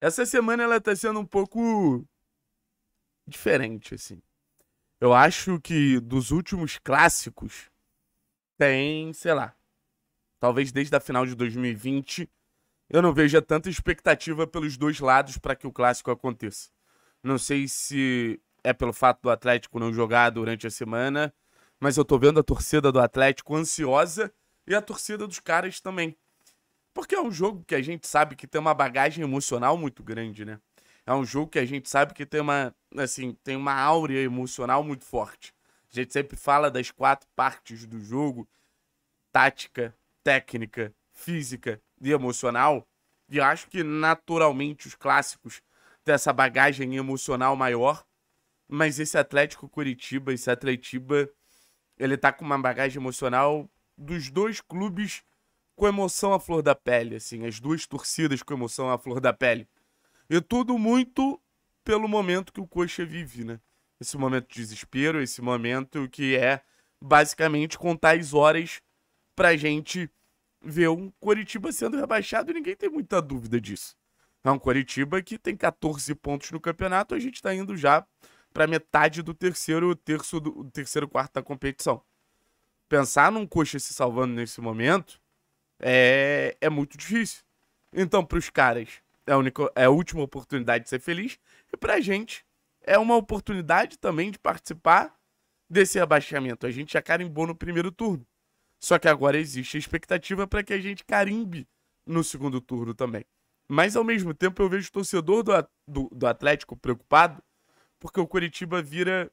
Essa semana ela tá sendo um pouco diferente, assim. Eu acho que dos últimos clássicos tem, sei lá, talvez desde a final de 2020, eu não veja tanta expectativa pelos dois lados para que o clássico aconteça. Não sei se é pelo fato do Atlético não jogar durante a semana, mas eu tô vendo a torcida do Atlético ansiosa e a torcida dos caras também. Porque é um jogo que a gente sabe que tem uma bagagem emocional muito grande, né? É um jogo que a gente sabe que tem uma, assim, tem uma áurea emocional muito forte. A gente sempre fala das quatro partes do jogo: tática, técnica, física e emocional. E acho que naturalmente os clássicos têm essa bagagem emocional maior. Mas esse Atlético Curitiba, esse Atletiba, ele tá com uma bagagem emocional dos dois clubes com emoção à flor da pele, assim, as duas torcidas com emoção à flor da pele. E tudo muito pelo momento que o Coxa vive, né? Esse momento de desespero, esse momento que é basicamente contar as horas pra gente ver um Coritiba sendo rebaixado e ninguém tem muita dúvida disso. É um Coritiba que tem 14 pontos no campeonato, a gente tá indo já pra metade do terceiro, terço do terceiro quarto da competição. Pensar num Coxa se salvando nesse momento é, é muito difícil. Então, para os caras, é a, única, é a última oportunidade de ser feliz. E para a gente, é uma oportunidade também de participar desse rebaixamento. A gente já carimbou no primeiro turno. Só que agora existe a expectativa para que a gente carimbe no segundo turno também. Mas, ao mesmo tempo, eu vejo o torcedor do, do, do Atlético preocupado porque o Curitiba vira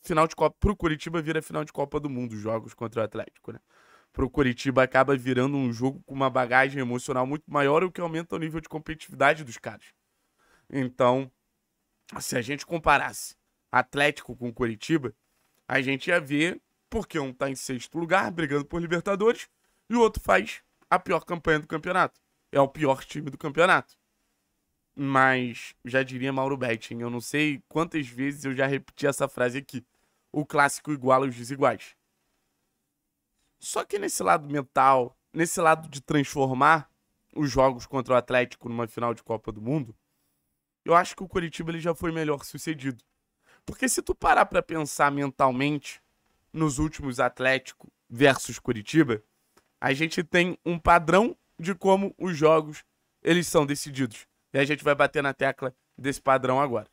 final de Copa. o Curitiba vira final de Copa do Mundo os jogos contra o Atlético, né? pro Curitiba acaba virando um jogo com uma bagagem emocional muito maior, o que aumenta o nível de competitividade dos caras. Então, se a gente comparasse Atlético com Curitiba, a gente ia ver porque um tá em sexto lugar, brigando por Libertadores, e o outro faz a pior campanha do campeonato. É o pior time do campeonato. Mas, já diria Mauro Betting, eu não sei quantas vezes eu já repeti essa frase aqui. O clássico iguala os desiguais. Só que nesse lado mental, nesse lado de transformar os jogos contra o Atlético numa final de Copa do Mundo, eu acho que o Curitiba ele já foi melhor sucedido. Porque se tu parar para pensar mentalmente nos últimos Atlético versus Curitiba, a gente tem um padrão de como os jogos eles são decididos. E a gente vai bater na tecla desse padrão agora.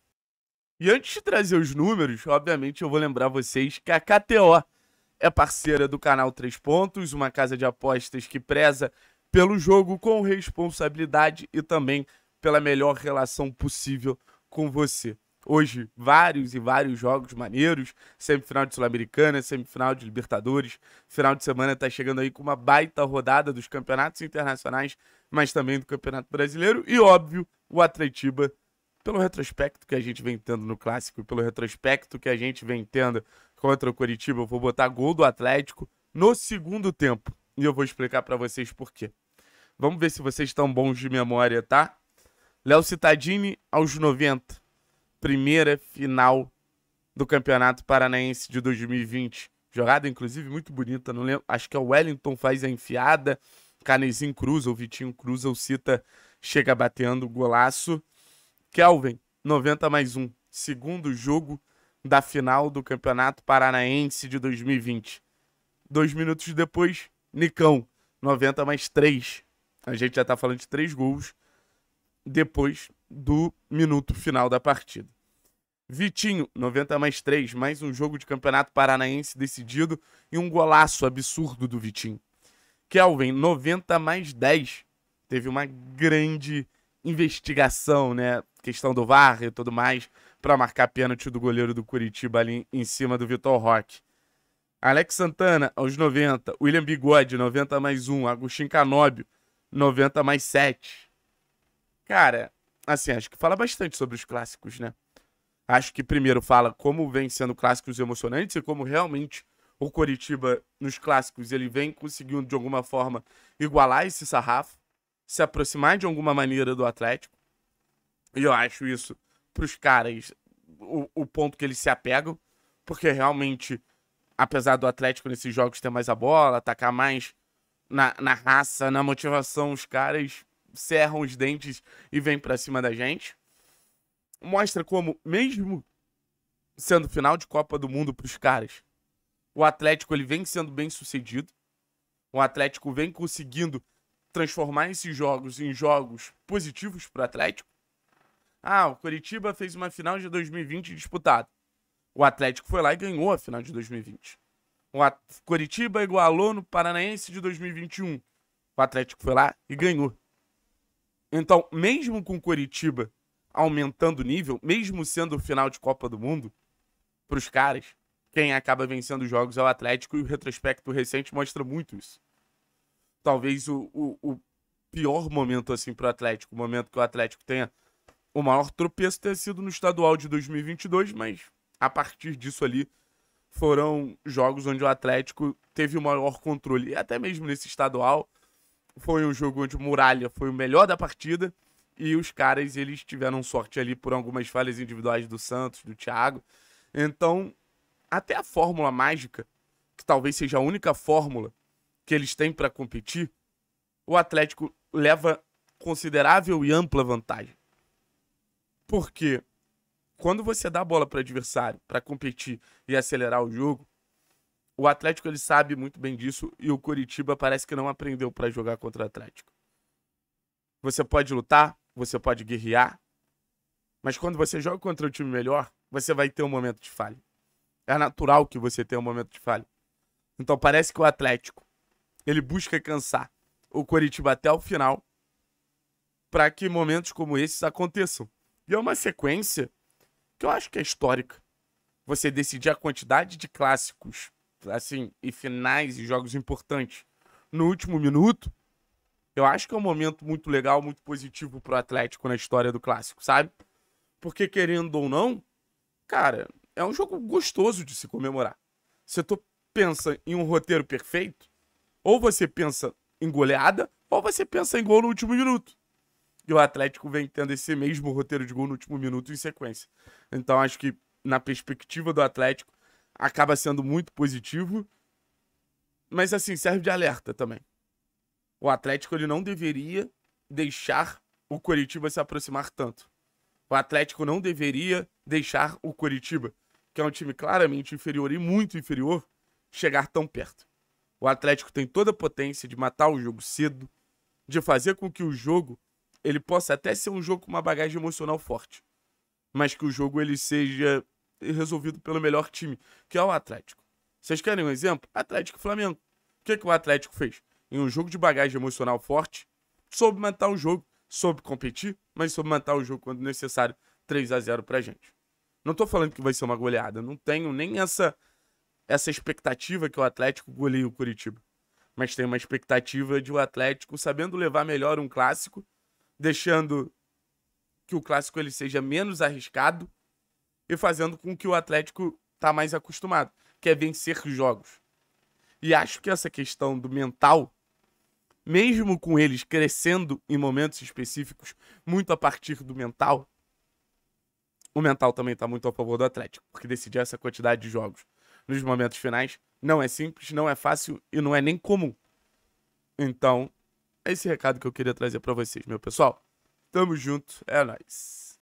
E antes de trazer os números, obviamente eu vou lembrar vocês que a KTO é parceira do canal Três Pontos, uma casa de apostas que preza pelo jogo com responsabilidade e também pela melhor relação possível com você. Hoje, vários e vários jogos maneiros, semifinal de Sul-Americana, semifinal de Libertadores, final de semana está chegando aí com uma baita rodada dos campeonatos internacionais, mas também do Campeonato Brasileiro e, óbvio, o Atletiba, pelo retrospecto que a gente vem tendo no Clássico, pelo retrospecto que a gente vem tendo contra o Curitiba, eu vou botar gol do Atlético no segundo tempo. E eu vou explicar para vocês por quê. Vamos ver se vocês estão bons de memória, tá? Léo Cittadini aos 90. Primeira final do Campeonato Paranaense de 2020. Jogada, inclusive, muito bonita. Não lembro. Acho que é o Wellington faz a enfiada. Canezinho cruza, o Vitinho cruza, o Cita chega batendo, golaço. Kelvin, 90 mais 1. Segundo jogo da final do Campeonato Paranaense de 2020. Dois minutos depois, Nicão, 90 mais 3. A gente já está falando de três gols depois do minuto final da partida. Vitinho, 90 mais 3, mais um jogo de campeonato paranaense decidido e um golaço absurdo do Vitinho. Kelvin, 90 mais 10, teve uma grande investigação, né? Questão do VAR e tudo mais para marcar pênalti do goleiro do Curitiba ali em cima do Vitor Roque. Alex Santana, aos 90. William Bigode, 90 mais 1. Agostinho Canóbio, 90 mais 7. Cara, assim, acho que fala bastante sobre os clássicos, né? Acho que primeiro fala como vem sendo clássicos emocionantes e como realmente o Coritiba nos clássicos ele vem conseguindo de alguma forma igualar esse sarrafo, se aproximar de alguma maneira do Atlético. E eu acho isso pros caras o, o ponto que eles se apegam, porque realmente, apesar do Atlético nesses jogos ter mais a bola, atacar mais na, na raça, na motivação, os caras cerram os dentes e vêm para cima da gente. Mostra como, mesmo sendo final de Copa do Mundo para os caras, o Atlético ele vem sendo bem sucedido. O Atlético vem conseguindo transformar esses jogos em jogos positivos para o Atlético. Ah, o Curitiba fez uma final de 2020 disputada. O Atlético foi lá e ganhou a final de 2020. O Coritiba Curitiba igualou no Paranaense de 2021. O Atlético foi lá e ganhou. Então, mesmo com o Curitiba aumentando o nível, mesmo sendo o final de Copa do Mundo, para os caras, quem acaba vencendo os jogos é o Atlético e o retrospecto recente mostra muito isso. Talvez o, o, o pior momento assim para o Atlético, o momento que o Atlético tenha o maior tropeço ter sido no estadual de 2022, mas a partir disso ali foram jogos onde o Atlético teve o maior controle. E até mesmo nesse estadual foi um jogo onde o Muralha foi o melhor da partida e os caras eles tiveram sorte ali por algumas falhas individuais do Santos, do Thiago. Então, até a fórmula mágica, que talvez seja a única fórmula que eles têm para competir, o Atlético leva considerável e ampla vantagem. Porque quando você dá a bola para adversário para competir e acelerar o jogo, o Atlético ele sabe muito bem disso e o Coritiba parece que não aprendeu para jogar contra o Atlético. Você pode lutar, você pode guerrear, mas quando você joga contra o um time melhor, você vai ter um momento de falha. É natural que você tenha um momento de falha. Então parece que o Atlético ele busca cansar o Coritiba até o final para que momentos como esses aconteçam. E é uma sequência que eu acho que é histórica. Você decidir a quantidade de clássicos, assim, e finais e jogos importantes no último minuto, eu acho que é um momento muito legal, muito positivo pro Atlético na história do clássico, sabe? Porque querendo ou não, cara, é um jogo gostoso de se comemorar. Se tu pensa em um roteiro perfeito, ou você pensa em goleada, ou você pensa em gol no último minuto. E o Atlético vem tendo esse mesmo roteiro de gol no último minuto em sequência. Então acho que na perspectiva do Atlético acaba sendo muito positivo. Mas assim, serve de alerta também. O Atlético ele não deveria deixar o Coritiba se aproximar tanto. O Atlético não deveria deixar o Coritiba, que é um time claramente inferior e muito inferior, chegar tão perto. O Atlético tem toda a potência de matar o jogo cedo, de fazer com que o jogo ele possa até ser um jogo com uma bagagem emocional forte, mas que o jogo ele seja resolvido pelo melhor time, que é o Atlético. Vocês querem um exemplo? Atlético Flamengo. O que, que o Atlético fez? Em um jogo de bagagem emocional forte, soube matar o jogo, soube competir, mas soube matar o jogo quando necessário, 3 a 0 pra gente. Não tô falando que vai ser uma goleada, não tenho nem essa essa expectativa que o Atlético goleie o Curitiba. Mas tem uma expectativa de o Atlético sabendo levar melhor um clássico deixando que o clássico ele seja menos arriscado e fazendo com que o Atlético tá mais acostumado, que é vencer jogos. E acho que essa questão do mental, mesmo com eles crescendo em momentos específicos muito a partir do mental, o mental também está muito a favor do Atlético, porque decidir essa quantidade de jogos nos momentos finais não é simples, não é fácil e não é nem comum. Então, é esse recado que eu queria trazer para vocês, meu pessoal. Tamo junto, é nóis.